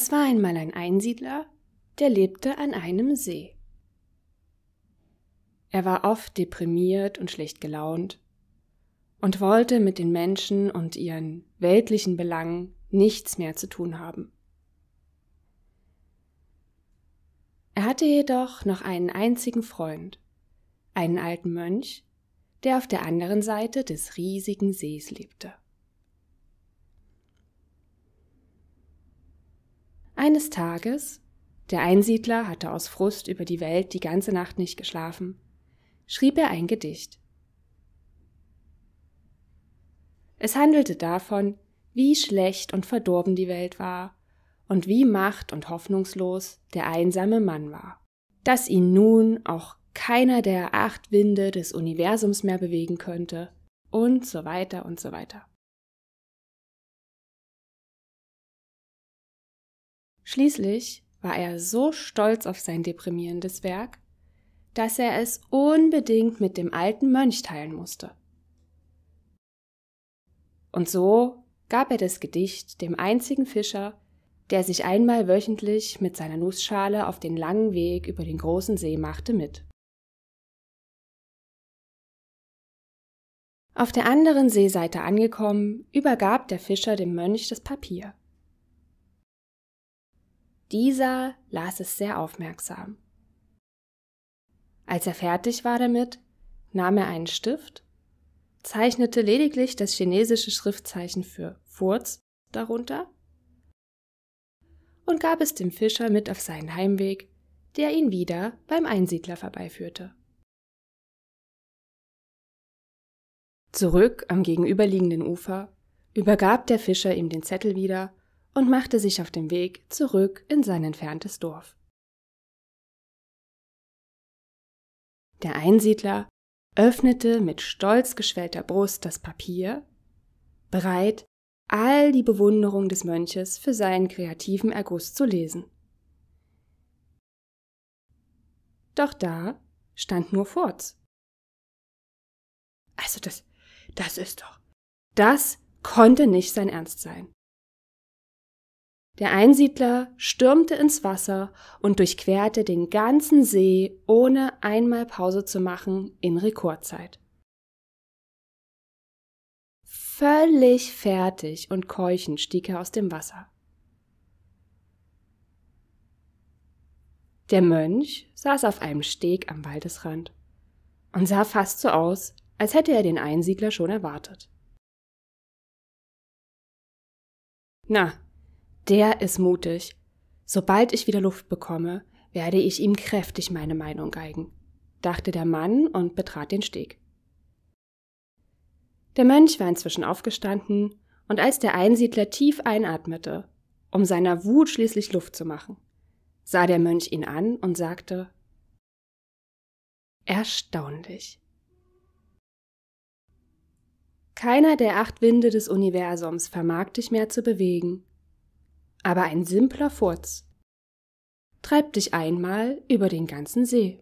Es war einmal ein Einsiedler, der lebte an einem See. Er war oft deprimiert und schlecht gelaunt und wollte mit den Menschen und ihren weltlichen Belangen nichts mehr zu tun haben. Er hatte jedoch noch einen einzigen Freund, einen alten Mönch, der auf der anderen Seite des riesigen Sees lebte. Eines Tages, der Einsiedler hatte aus Frust über die Welt die ganze Nacht nicht geschlafen, schrieb er ein Gedicht. Es handelte davon, wie schlecht und verdorben die Welt war und wie macht und hoffnungslos der einsame Mann war. Dass ihn nun auch keiner der acht Winde des Universums mehr bewegen könnte und so weiter und so weiter. Schließlich war er so stolz auf sein deprimierendes Werk, dass er es unbedingt mit dem alten Mönch teilen musste. Und so gab er das Gedicht dem einzigen Fischer, der sich einmal wöchentlich mit seiner Nussschale auf den langen Weg über den großen See machte, mit. Auf der anderen Seeseite angekommen, übergab der Fischer dem Mönch das Papier. Dieser las es sehr aufmerksam. Als er fertig war damit, nahm er einen Stift, zeichnete lediglich das chinesische Schriftzeichen für Furz darunter und gab es dem Fischer mit auf seinen Heimweg, der ihn wieder beim Einsiedler vorbeiführte. Zurück am gegenüberliegenden Ufer übergab der Fischer ihm den Zettel wieder und machte sich auf den Weg zurück in sein entferntes Dorf. Der Einsiedler öffnete mit stolz geschwellter Brust das Papier, bereit, all die Bewunderung des Mönches für seinen kreativen Erguss zu lesen. Doch da stand nur Furz. Also das, das ist doch, das konnte nicht sein Ernst sein. Der Einsiedler stürmte ins Wasser und durchquerte den ganzen See, ohne einmal Pause zu machen, in Rekordzeit. Völlig fertig und keuchend stieg er aus dem Wasser. Der Mönch saß auf einem Steg am Waldesrand und sah fast so aus, als hätte er den Einsiedler schon erwartet. Na, der ist mutig. Sobald ich wieder Luft bekomme, werde ich ihm kräftig meine Meinung geigen, dachte der Mann und betrat den Steg. Der Mönch war inzwischen aufgestanden, und als der Einsiedler tief einatmete, um seiner Wut schließlich Luft zu machen, sah der Mönch ihn an und sagte Erstaunlich. Keiner der acht Winde des Universums vermag dich mehr zu bewegen, aber ein simpler Furz. Treib dich einmal über den ganzen See.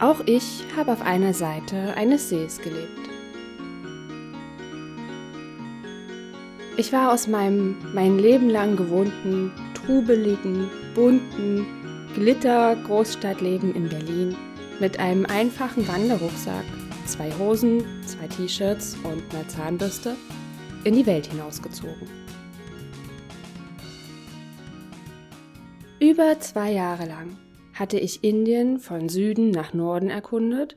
Auch ich habe auf einer Seite eines Sees gelebt. Ich war aus meinem mein Leben lang gewohnten, trubeligen, bunten Glitter-Großstadtleben in Berlin mit einem einfachen Wanderrucksack, zwei Hosen, zwei T-Shirts und einer Zahnbürste in die Welt hinausgezogen. Über zwei Jahre lang hatte ich Indien von Süden nach Norden erkundet,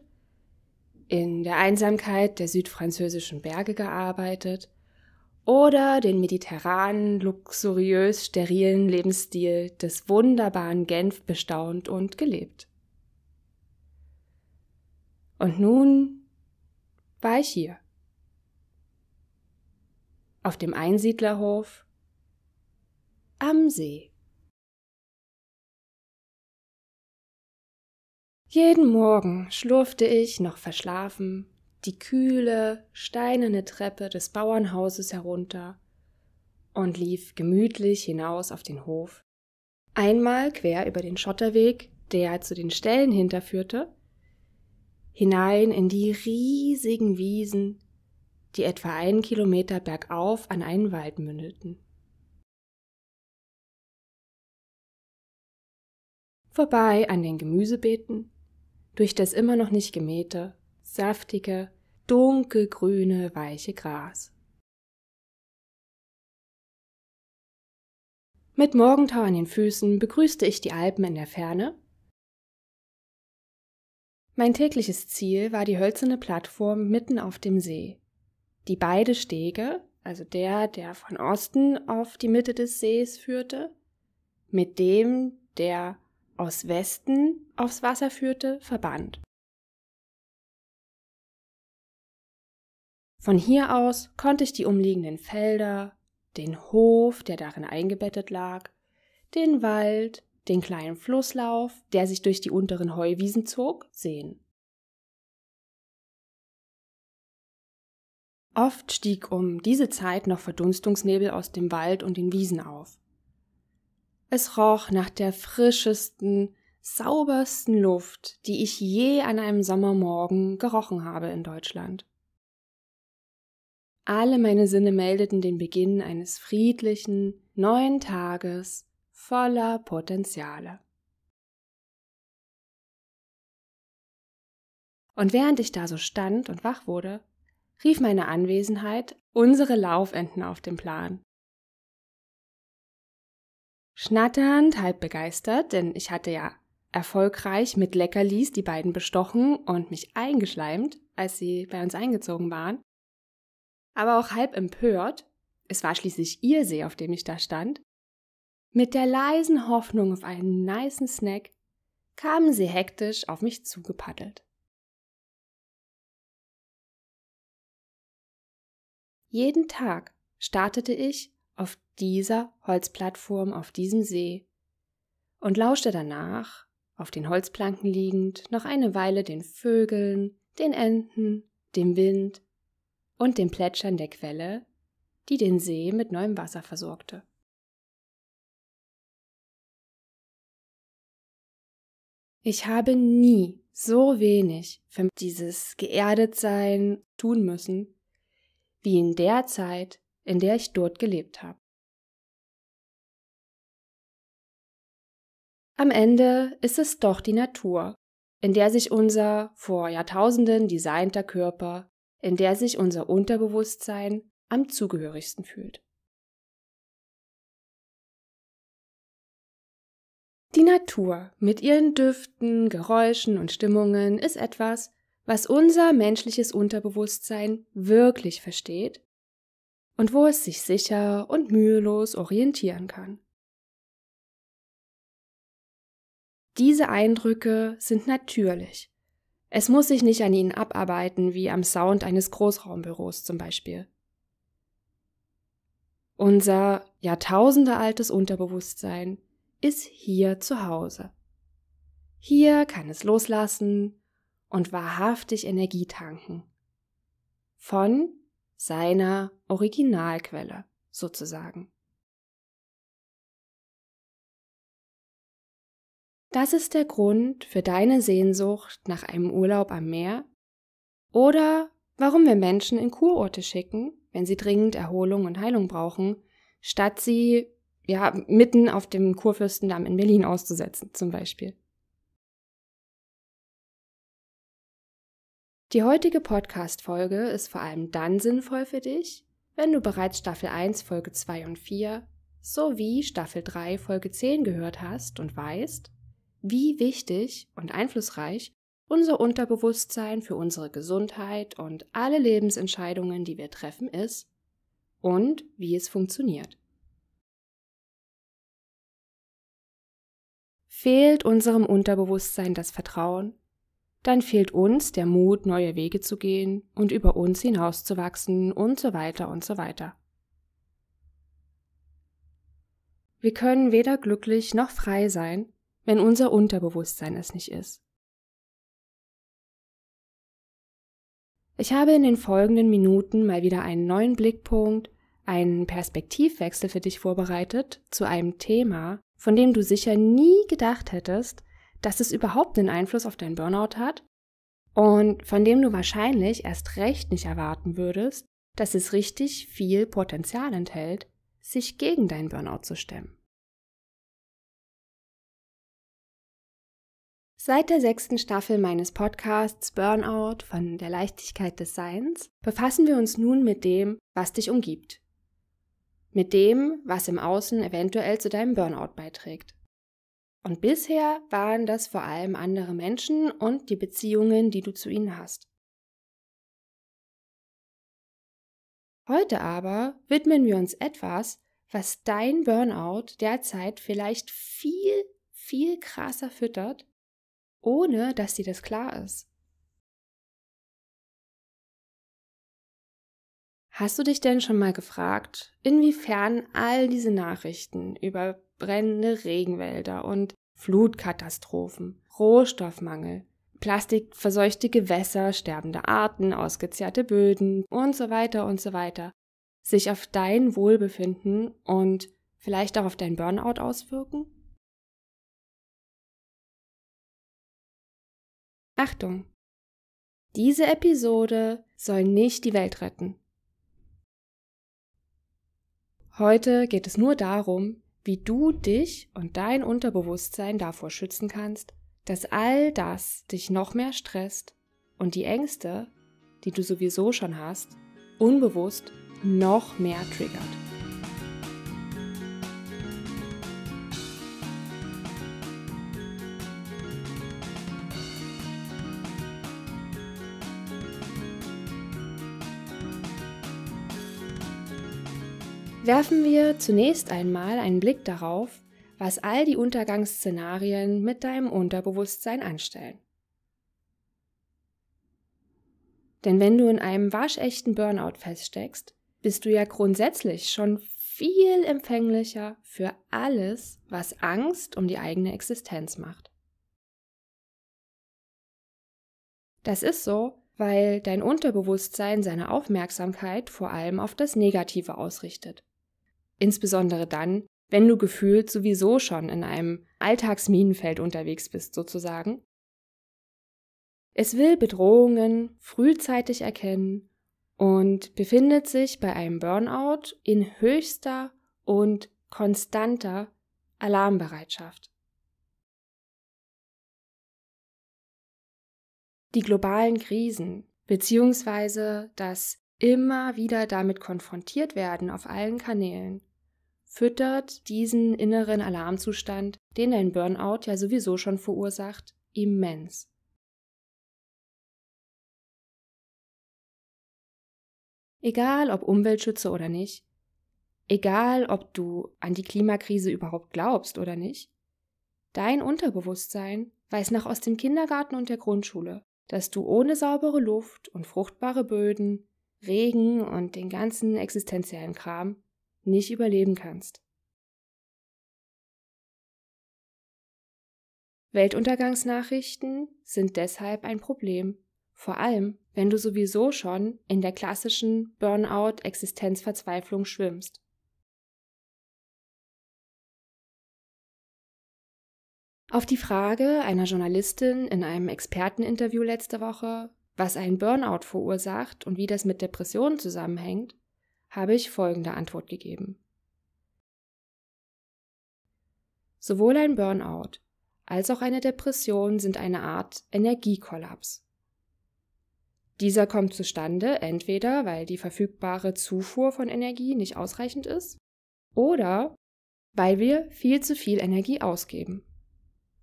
in der Einsamkeit der südfranzösischen Berge gearbeitet, oder den mediterranen, luxuriös sterilen Lebensstil des wunderbaren Genf bestaunt und gelebt. Und nun war ich hier. Auf dem Einsiedlerhof am See. Jeden Morgen schlurfte ich noch verschlafen die kühle, steinerne Treppe des Bauernhauses herunter und lief gemütlich hinaus auf den Hof. Einmal quer über den Schotterweg, der zu den Ställen hinterführte, hinein in die riesigen Wiesen, die etwa einen Kilometer bergauf an einen Wald mündeten. Vorbei an den Gemüsebeeten, durch das immer noch nicht gemähte saftige, dunkelgrüne, weiche Gras. Mit Morgentau an den Füßen begrüßte ich die Alpen in der Ferne. Mein tägliches Ziel war die hölzerne Plattform mitten auf dem See. Die beiden Stege, also der, der von Osten auf die Mitte des Sees führte, mit dem, der aus Westen aufs Wasser führte, verband. Von hier aus konnte ich die umliegenden Felder, den Hof, der darin eingebettet lag, den Wald, den kleinen Flusslauf, der sich durch die unteren Heuwiesen zog, sehen. Oft stieg um diese Zeit noch Verdunstungsnebel aus dem Wald und den Wiesen auf. Es roch nach der frischesten, saubersten Luft, die ich je an einem Sommermorgen gerochen habe in Deutschland. Alle meine Sinne meldeten den Beginn eines friedlichen, neuen Tages voller Potenziale. Und während ich da so stand und wach wurde, rief meine Anwesenheit unsere Laufenden auf den Plan. Schnatternd, halb begeistert, denn ich hatte ja erfolgreich mit Leckerlis die beiden bestochen und mich eingeschleimt, als sie bei uns eingezogen waren, aber auch halb empört, es war schließlich ihr See, auf dem ich da stand, mit der leisen Hoffnung auf einen niceen Snack kamen sie hektisch auf mich zugepaddelt. Jeden Tag startete ich auf dieser Holzplattform auf diesem See und lauschte danach, auf den Holzplanken liegend, noch eine Weile den Vögeln, den Enten, dem Wind und dem Plätschern der Quelle, die den See mit neuem Wasser versorgte. Ich habe nie so wenig für dieses Geerdetsein tun müssen, wie in der Zeit, in der ich dort gelebt habe. Am Ende ist es doch die Natur, in der sich unser vor Jahrtausenden designter Körper in der sich unser Unterbewusstsein am zugehörigsten fühlt. Die Natur mit ihren Düften, Geräuschen und Stimmungen ist etwas, was unser menschliches Unterbewusstsein wirklich versteht und wo es sich sicher und mühelos orientieren kann. Diese Eindrücke sind natürlich es muss sich nicht an ihnen abarbeiten, wie am Sound eines Großraumbüros zum Beispiel. Unser jahrtausendealtes Unterbewusstsein ist hier zu Hause. Hier kann es loslassen und wahrhaftig Energie tanken. Von seiner Originalquelle sozusagen. Das ist der Grund für deine Sehnsucht nach einem Urlaub am Meer oder warum wir Menschen in Kurorte schicken, wenn sie dringend Erholung und Heilung brauchen, statt sie ja mitten auf dem Kurfürstendamm in Berlin auszusetzen zum Beispiel. Die heutige Podcast-Folge ist vor allem dann sinnvoll für dich, wenn du bereits Staffel 1, Folge 2 und 4 sowie Staffel 3, Folge 10 gehört hast und weißt, wie wichtig und einflussreich unser Unterbewusstsein für unsere Gesundheit und alle Lebensentscheidungen, die wir treffen, ist und wie es funktioniert. Fehlt unserem Unterbewusstsein das Vertrauen, dann fehlt uns der Mut, neue Wege zu gehen und über uns hinauszuwachsen und so weiter und so weiter. Wir können weder glücklich noch frei sein, wenn unser Unterbewusstsein es nicht ist. Ich habe in den folgenden Minuten mal wieder einen neuen Blickpunkt, einen Perspektivwechsel für dich vorbereitet zu einem Thema, von dem du sicher nie gedacht hättest, dass es überhaupt einen Einfluss auf deinen Burnout hat und von dem du wahrscheinlich erst recht nicht erwarten würdest, dass es richtig viel Potenzial enthält, sich gegen deinen Burnout zu stemmen. Seit der sechsten Staffel meines Podcasts Burnout von der Leichtigkeit des Seins befassen wir uns nun mit dem, was dich umgibt. Mit dem, was im Außen eventuell zu deinem Burnout beiträgt. Und bisher waren das vor allem andere Menschen und die Beziehungen, die du zu ihnen hast. Heute aber widmen wir uns etwas, was dein Burnout derzeit vielleicht viel, viel krasser füttert ohne dass dir das klar ist. Hast du dich denn schon mal gefragt, inwiefern all diese Nachrichten über brennende Regenwälder und Flutkatastrophen, Rohstoffmangel, plastikverseuchte Gewässer, sterbende Arten, ausgezehrte Böden und so weiter und so weiter sich auf dein Wohlbefinden und vielleicht auch auf dein Burnout auswirken? Achtung! Diese Episode soll nicht die Welt retten. Heute geht es nur darum, wie du dich und dein Unterbewusstsein davor schützen kannst, dass all das dich noch mehr stresst und die Ängste, die du sowieso schon hast, unbewusst noch mehr triggert. Werfen wir zunächst einmal einen Blick darauf, was all die Untergangsszenarien mit deinem Unterbewusstsein anstellen. Denn wenn du in einem waschechten Burnout feststeckst, bist du ja grundsätzlich schon viel empfänglicher für alles, was Angst um die eigene Existenz macht. Das ist so, weil dein Unterbewusstsein seine Aufmerksamkeit vor allem auf das Negative ausrichtet. Insbesondere dann, wenn du gefühlt sowieso schon in einem Alltagsminenfeld unterwegs bist, sozusagen. Es will Bedrohungen frühzeitig erkennen und befindet sich bei einem Burnout in höchster und konstanter Alarmbereitschaft. Die globalen Krisen bzw. das immer wieder damit konfrontiert werden auf allen Kanälen füttert diesen inneren Alarmzustand, den dein Burnout ja sowieso schon verursacht, immens. Egal ob Umweltschützer oder nicht, egal ob du an die Klimakrise überhaupt glaubst oder nicht, dein Unterbewusstsein weiß noch aus dem Kindergarten und der Grundschule, dass du ohne saubere Luft und fruchtbare Böden, Regen und den ganzen existenziellen Kram nicht überleben kannst. Weltuntergangsnachrichten sind deshalb ein Problem, vor allem wenn du sowieso schon in der klassischen Burnout-Existenzverzweiflung schwimmst. Auf die Frage einer Journalistin in einem Experteninterview letzte Woche, was ein Burnout verursacht und wie das mit Depressionen zusammenhängt, habe ich folgende Antwort gegeben. Sowohl ein Burnout als auch eine Depression sind eine Art Energiekollaps. Dieser kommt zustande entweder, weil die verfügbare Zufuhr von Energie nicht ausreichend ist oder weil wir viel zu viel Energie ausgeben.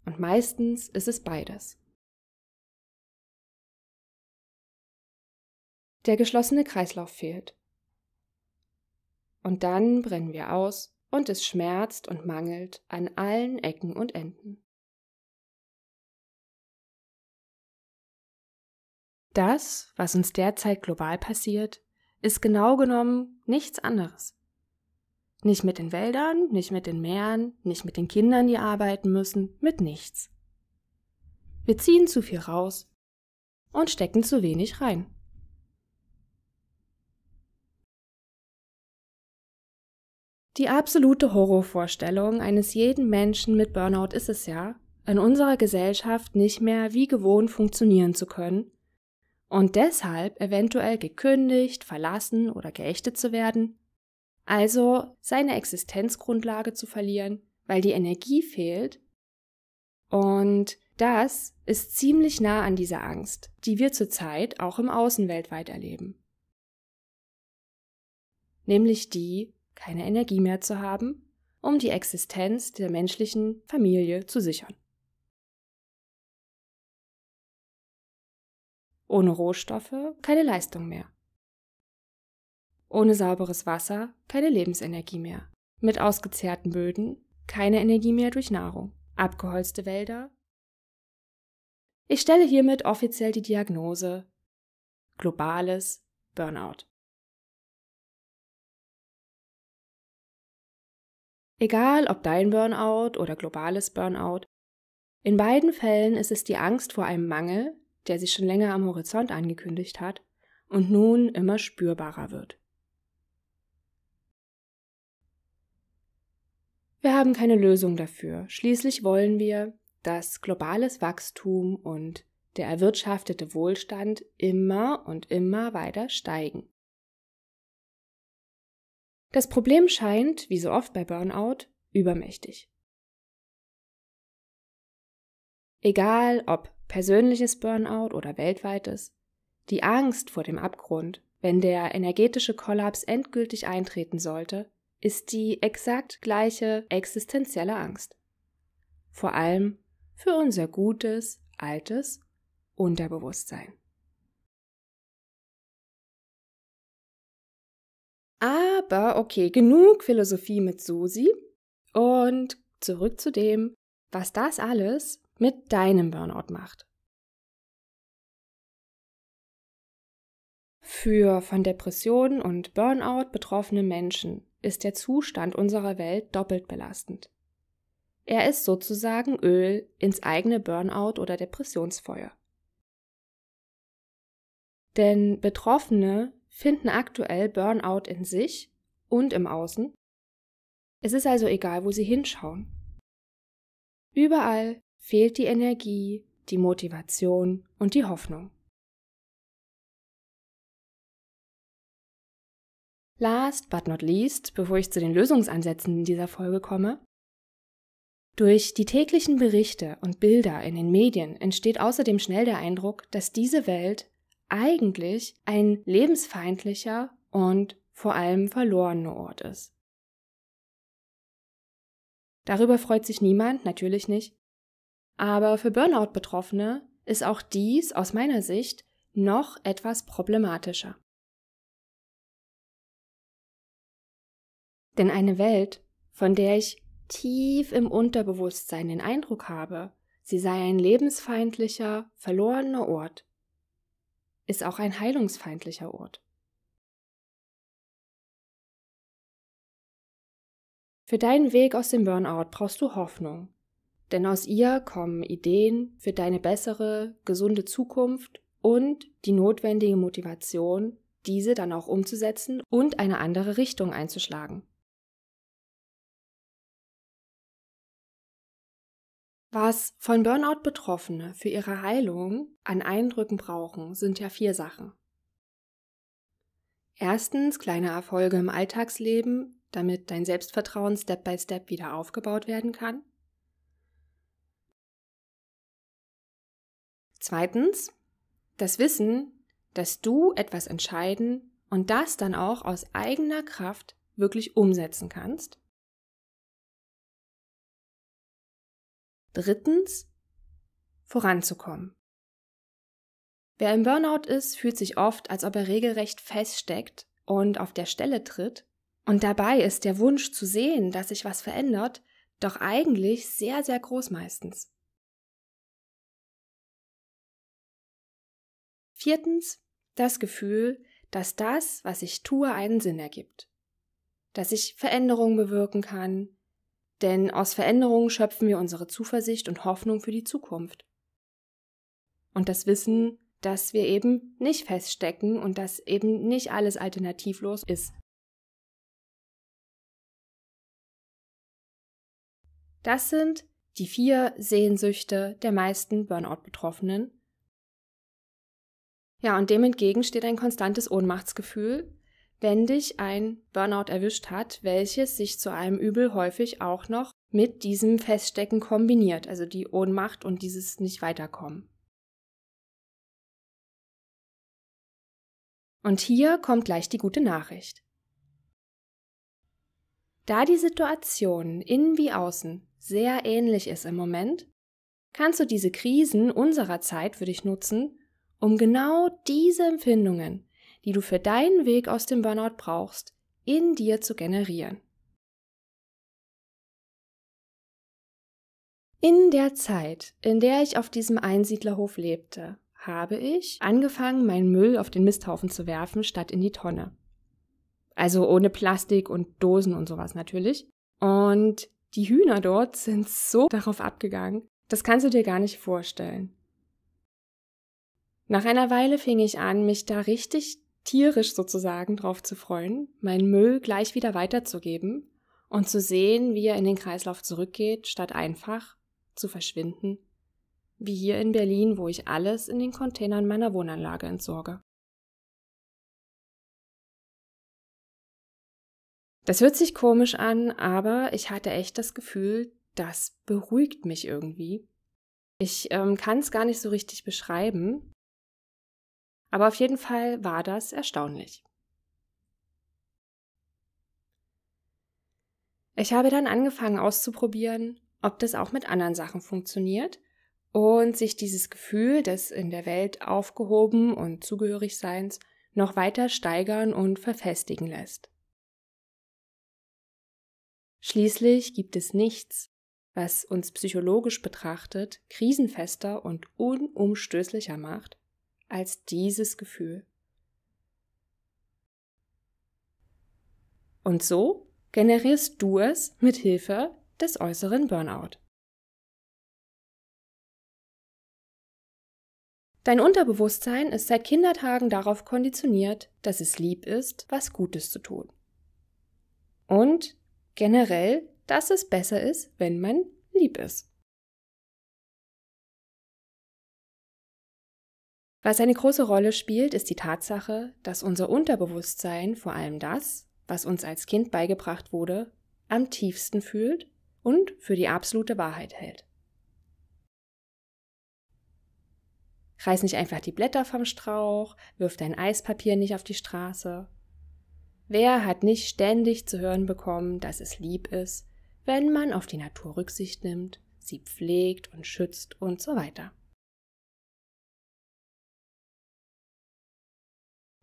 Und meistens ist es beides. Der geschlossene Kreislauf fehlt. Und dann brennen wir aus und es schmerzt und mangelt an allen Ecken und Enden. Das, was uns derzeit global passiert, ist genau genommen nichts anderes. Nicht mit den Wäldern, nicht mit den Meeren, nicht mit den Kindern, die arbeiten müssen, mit nichts. Wir ziehen zu viel raus und stecken zu wenig rein. Die absolute Horrorvorstellung eines jeden Menschen mit Burnout ist es ja, in unserer Gesellschaft nicht mehr wie gewohnt funktionieren zu können und deshalb eventuell gekündigt, verlassen oder geächtet zu werden, also seine Existenzgrundlage zu verlieren, weil die Energie fehlt. Und das ist ziemlich nah an dieser Angst, die wir zurzeit auch im Außen weltweit erleben. Nämlich die, keine Energie mehr zu haben, um die Existenz der menschlichen Familie zu sichern. Ohne Rohstoffe keine Leistung mehr. Ohne sauberes Wasser keine Lebensenergie mehr. Mit ausgezehrten Böden keine Energie mehr durch Nahrung. Abgeholzte Wälder. Ich stelle hiermit offiziell die Diagnose globales Burnout. Egal ob dein Burnout oder globales Burnout, in beiden Fällen ist es die Angst vor einem Mangel, der sich schon länger am Horizont angekündigt hat und nun immer spürbarer wird. Wir haben keine Lösung dafür. Schließlich wollen wir, dass globales Wachstum und der erwirtschaftete Wohlstand immer und immer weiter steigen. Das Problem scheint, wie so oft bei Burnout, übermächtig. Egal ob persönliches Burnout oder weltweites, die Angst vor dem Abgrund, wenn der energetische Kollaps endgültig eintreten sollte, ist die exakt gleiche existenzielle Angst. Vor allem für unser gutes, altes Unterbewusstsein. Aber okay, genug Philosophie mit Susi und zurück zu dem, was das alles mit deinem Burnout macht. Für von Depressionen und Burnout betroffene Menschen ist der Zustand unserer Welt doppelt belastend. Er ist sozusagen Öl ins eigene Burnout oder Depressionsfeuer. Denn Betroffene finden aktuell Burnout in sich und im Außen. Es ist also egal, wo sie hinschauen. Überall fehlt die Energie, die Motivation und die Hoffnung. Last but not least, bevor ich zu den Lösungsansätzen in dieser Folge komme, durch die täglichen Berichte und Bilder in den Medien entsteht außerdem schnell der Eindruck, dass diese Welt eigentlich ein lebensfeindlicher und vor allem verlorener Ort ist. Darüber freut sich niemand, natürlich nicht. Aber für Burnout-Betroffene ist auch dies aus meiner Sicht noch etwas problematischer. Denn eine Welt, von der ich tief im Unterbewusstsein den Eindruck habe, sie sei ein lebensfeindlicher, verlorener Ort, ist auch ein heilungsfeindlicher Ort. Für deinen Weg aus dem Burnout brauchst du Hoffnung, denn aus ihr kommen Ideen für deine bessere, gesunde Zukunft und die notwendige Motivation, diese dann auch umzusetzen und eine andere Richtung einzuschlagen. Was von Burnout Betroffene für ihre Heilung an Eindrücken brauchen, sind ja vier Sachen. Erstens kleine Erfolge im Alltagsleben, damit dein Selbstvertrauen Step by Step wieder aufgebaut werden kann. Zweitens das Wissen, dass du etwas entscheiden und das dann auch aus eigener Kraft wirklich umsetzen kannst. Drittens, voranzukommen. Wer im Burnout ist, fühlt sich oft, als ob er regelrecht feststeckt und auf der Stelle tritt. Und dabei ist der Wunsch zu sehen, dass sich was verändert, doch eigentlich sehr, sehr groß meistens. Viertens, das Gefühl, dass das, was ich tue, einen Sinn ergibt. Dass ich Veränderungen bewirken kann, denn aus Veränderungen schöpfen wir unsere Zuversicht und Hoffnung für die Zukunft. Und das Wissen, dass wir eben nicht feststecken und dass eben nicht alles alternativlos ist. Das sind die vier Sehnsüchte der meisten Burnout-Betroffenen. Ja, und dem entgegen steht ein konstantes Ohnmachtsgefühl, wenn dich ein Burnout erwischt hat, welches sich zu einem Übel häufig auch noch mit diesem Feststecken kombiniert, also die Ohnmacht und dieses Nicht-Weiterkommen. Und hier kommt gleich die gute Nachricht. Da die Situation innen wie außen sehr ähnlich ist im Moment, kannst du diese Krisen unserer Zeit für dich nutzen, um genau diese Empfindungen die du für deinen Weg aus dem Burnout brauchst, in dir zu generieren. In der Zeit, in der ich auf diesem Einsiedlerhof lebte, habe ich angefangen, meinen Müll auf den Misthaufen zu werfen, statt in die Tonne. Also ohne Plastik und Dosen und sowas natürlich. Und die Hühner dort sind so darauf abgegangen, das kannst du dir gar nicht vorstellen. Nach einer Weile fing ich an, mich da richtig tierisch sozusagen drauf zu freuen, meinen Müll gleich wieder weiterzugeben und zu sehen, wie er in den Kreislauf zurückgeht, statt einfach zu verschwinden, wie hier in Berlin, wo ich alles in den Containern meiner Wohnanlage entsorge. Das hört sich komisch an, aber ich hatte echt das Gefühl, das beruhigt mich irgendwie. Ich ähm, kann es gar nicht so richtig beschreiben, aber auf jeden Fall war das erstaunlich. Ich habe dann angefangen auszuprobieren, ob das auch mit anderen Sachen funktioniert und sich dieses Gefühl des in der Welt aufgehoben und Zugehörigseins noch weiter steigern und verfestigen lässt. Schließlich gibt es nichts, was uns psychologisch betrachtet krisenfester und unumstößlicher macht, als dieses Gefühl. Und so generierst du es mit Hilfe des äußeren Burnout. Dein Unterbewusstsein ist seit Kindertagen darauf konditioniert, dass es lieb ist, was Gutes zu tun. Und generell, dass es besser ist, wenn man lieb ist. Was eine große Rolle spielt, ist die Tatsache, dass unser Unterbewusstsein vor allem das, was uns als Kind beigebracht wurde, am tiefsten fühlt und für die absolute Wahrheit hält. Reiß nicht einfach die Blätter vom Strauch, wirf dein Eispapier nicht auf die Straße. Wer hat nicht ständig zu hören bekommen, dass es lieb ist, wenn man auf die Natur Rücksicht nimmt, sie pflegt und schützt und so weiter?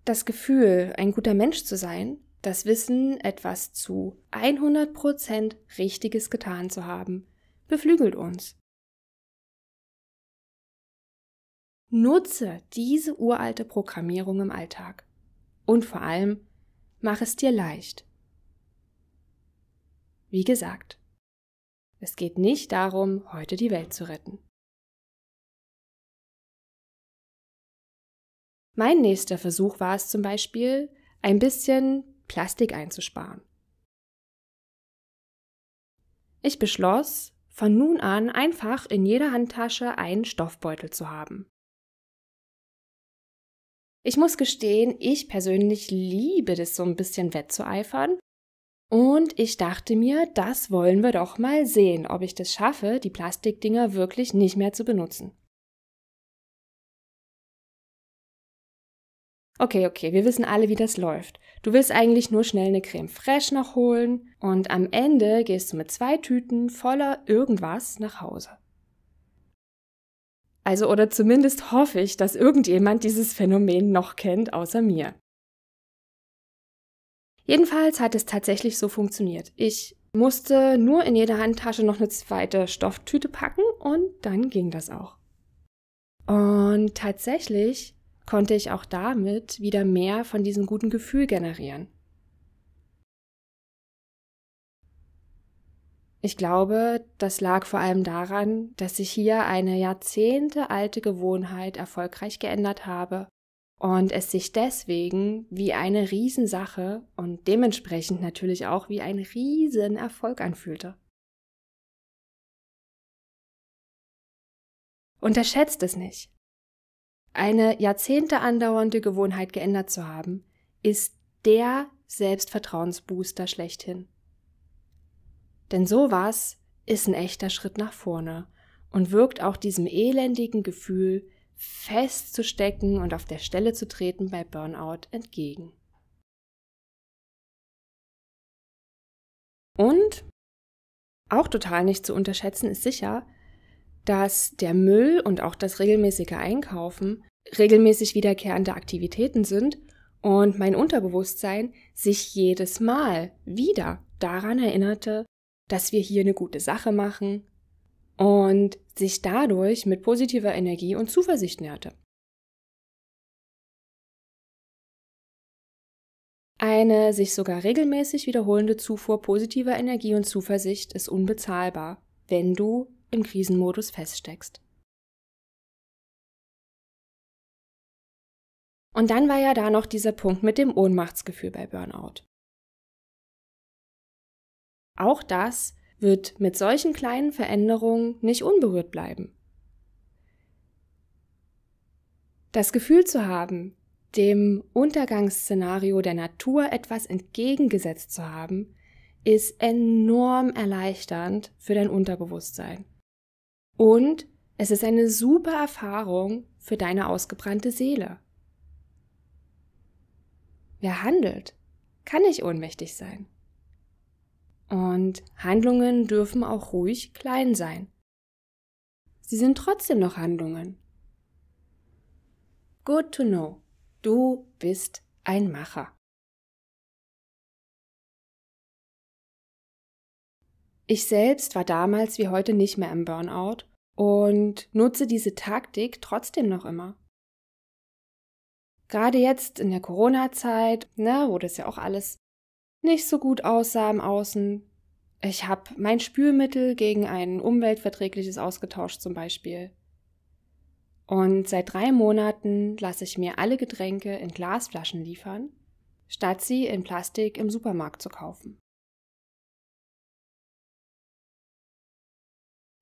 Das Gefühl, ein guter Mensch zu sein, das Wissen, etwas zu 100% Richtiges getan zu haben, beflügelt uns. Nutze diese uralte Programmierung im Alltag und vor allem mach es dir leicht. Wie gesagt, es geht nicht darum, heute die Welt zu retten. Mein nächster Versuch war es zum Beispiel, ein bisschen Plastik einzusparen. Ich beschloss, von nun an einfach in jeder Handtasche einen Stoffbeutel zu haben. Ich muss gestehen, ich persönlich liebe das so ein bisschen wettzueifern. Und ich dachte mir, das wollen wir doch mal sehen, ob ich das schaffe, die Plastikdinger wirklich nicht mehr zu benutzen. Okay, okay, wir wissen alle, wie das läuft. Du willst eigentlich nur schnell eine Creme fraiche noch holen und am Ende gehst du mit zwei Tüten voller irgendwas nach Hause. Also oder zumindest hoffe ich, dass irgendjemand dieses Phänomen noch kennt außer mir. Jedenfalls hat es tatsächlich so funktioniert. Ich musste nur in jede Handtasche noch eine zweite Stofftüte packen und dann ging das auch. Und tatsächlich konnte ich auch damit wieder mehr von diesem guten Gefühl generieren. Ich glaube, das lag vor allem daran, dass ich hier eine jahrzehntealte Gewohnheit erfolgreich geändert habe und es sich deswegen wie eine Riesensache und dementsprechend natürlich auch wie ein Riesenerfolg anfühlte. Unterschätzt es nicht eine Jahrzehnte andauernde Gewohnheit geändert zu haben, ist der Selbstvertrauensbooster schlechthin. Denn sowas ist ein echter Schritt nach vorne und wirkt auch diesem elendigen Gefühl, festzustecken und auf der Stelle zu treten bei Burnout entgegen. Und auch total nicht zu unterschätzen ist sicher, dass der Müll und auch das regelmäßige Einkaufen regelmäßig wiederkehrende Aktivitäten sind und mein Unterbewusstsein sich jedes Mal wieder daran erinnerte, dass wir hier eine gute Sache machen und sich dadurch mit positiver Energie und Zuversicht nährte. Eine sich sogar regelmäßig wiederholende Zufuhr positiver Energie und Zuversicht ist unbezahlbar, wenn du im Krisenmodus feststeckst. Und dann war ja da noch dieser Punkt mit dem Ohnmachtsgefühl bei Burnout. Auch das wird mit solchen kleinen Veränderungen nicht unberührt bleiben. Das Gefühl zu haben, dem Untergangsszenario der Natur etwas entgegengesetzt zu haben, ist enorm erleichternd für dein Unterbewusstsein. Und es ist eine super Erfahrung für deine ausgebrannte Seele. Wer handelt, kann nicht ohnmächtig sein. Und Handlungen dürfen auch ruhig klein sein. Sie sind trotzdem noch Handlungen. Good to know. Du bist ein Macher. Ich selbst war damals wie heute nicht mehr im Burnout und nutze diese Taktik trotzdem noch immer. Gerade jetzt in der Corona-Zeit, ne, wo das ja auch alles nicht so gut aussah im Außen. Ich habe mein Spülmittel gegen ein umweltverträgliches ausgetauscht zum Beispiel. Und seit drei Monaten lasse ich mir alle Getränke in Glasflaschen liefern, statt sie in Plastik im Supermarkt zu kaufen.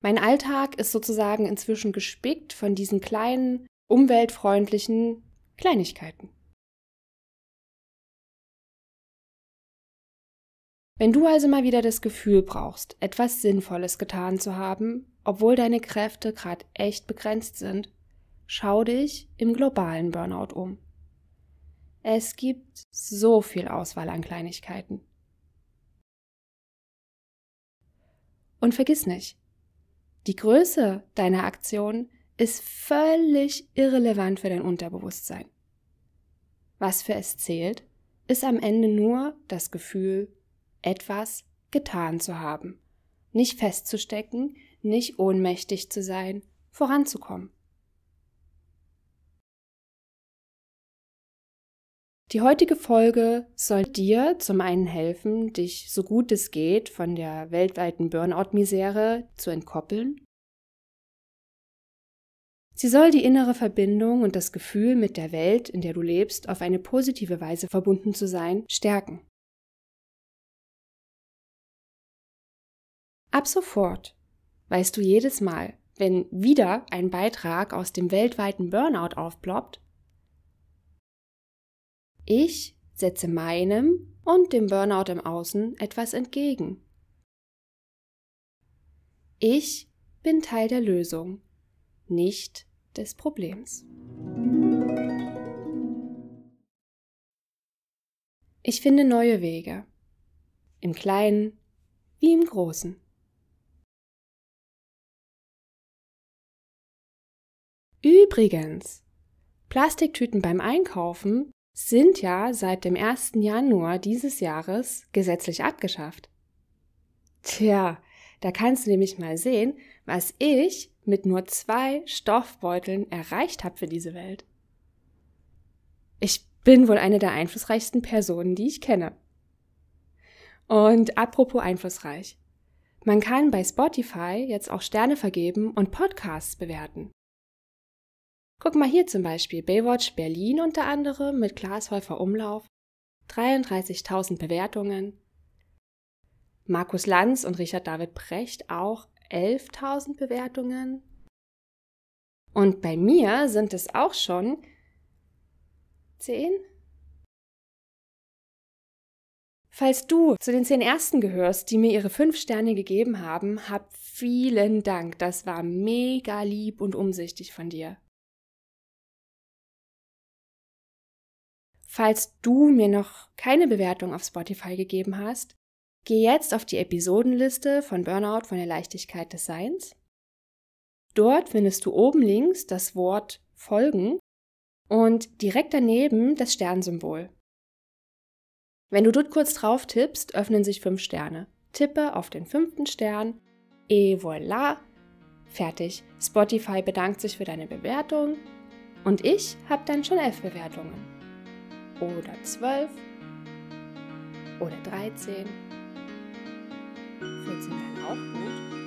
Mein Alltag ist sozusagen inzwischen gespickt von diesen kleinen, umweltfreundlichen Kleinigkeiten. Wenn du also mal wieder das Gefühl brauchst, etwas Sinnvolles getan zu haben, obwohl deine Kräfte gerade echt begrenzt sind, schau dich im globalen Burnout um. Es gibt so viel Auswahl an Kleinigkeiten. Und vergiss nicht, die Größe deiner Aktion ist völlig irrelevant für dein Unterbewusstsein. Was für es zählt, ist am Ende nur das Gefühl, etwas getan zu haben, nicht festzustecken, nicht ohnmächtig zu sein, voranzukommen. Die heutige Folge soll dir zum einen helfen, dich so gut es geht von der weltweiten Burnout-Misere zu entkoppeln. Sie soll die innere Verbindung und das Gefühl, mit der Welt, in der du lebst, auf eine positive Weise verbunden zu sein, stärken. Ab sofort weißt du jedes Mal, wenn wieder ein Beitrag aus dem weltweiten Burnout aufploppt, ich setze meinem und dem Burnout im Außen etwas entgegen. Ich bin Teil der Lösung, nicht des Problems. Ich finde neue Wege, im kleinen wie im großen. Übrigens, Plastiktüten beim Einkaufen sind ja seit dem 1. Januar dieses Jahres gesetzlich abgeschafft. Tja, da kannst du nämlich mal sehen, was ich mit nur zwei Stoffbeuteln erreicht habe für diese Welt. Ich bin wohl eine der einflussreichsten Personen, die ich kenne. Und apropos einflussreich. Man kann bei Spotify jetzt auch Sterne vergeben und Podcasts bewerten. Guck mal hier zum Beispiel Baywatch Berlin unter anderem mit Glashäufer Umlauf, 33.000 Bewertungen. Markus Lanz und Richard David Brecht auch 11.000 Bewertungen. Und bei mir sind es auch schon 10? Falls du zu den zehn ersten gehörst, die mir ihre fünf Sterne gegeben haben, hab vielen Dank. Das war mega lieb und umsichtig von dir. Falls du mir noch keine Bewertung auf Spotify gegeben hast, geh jetzt auf die Episodenliste von Burnout von der Leichtigkeit des Seins. Dort findest du oben links das Wort Folgen und direkt daneben das Sternsymbol. Wenn du dort kurz drauf tippst, öffnen sich fünf Sterne. Tippe auf den fünften Stern. Et voilà! Fertig. Spotify bedankt sich für deine Bewertung und ich habe dann schon elf Bewertungen oder 12 oder 13. 14 wären auch gut.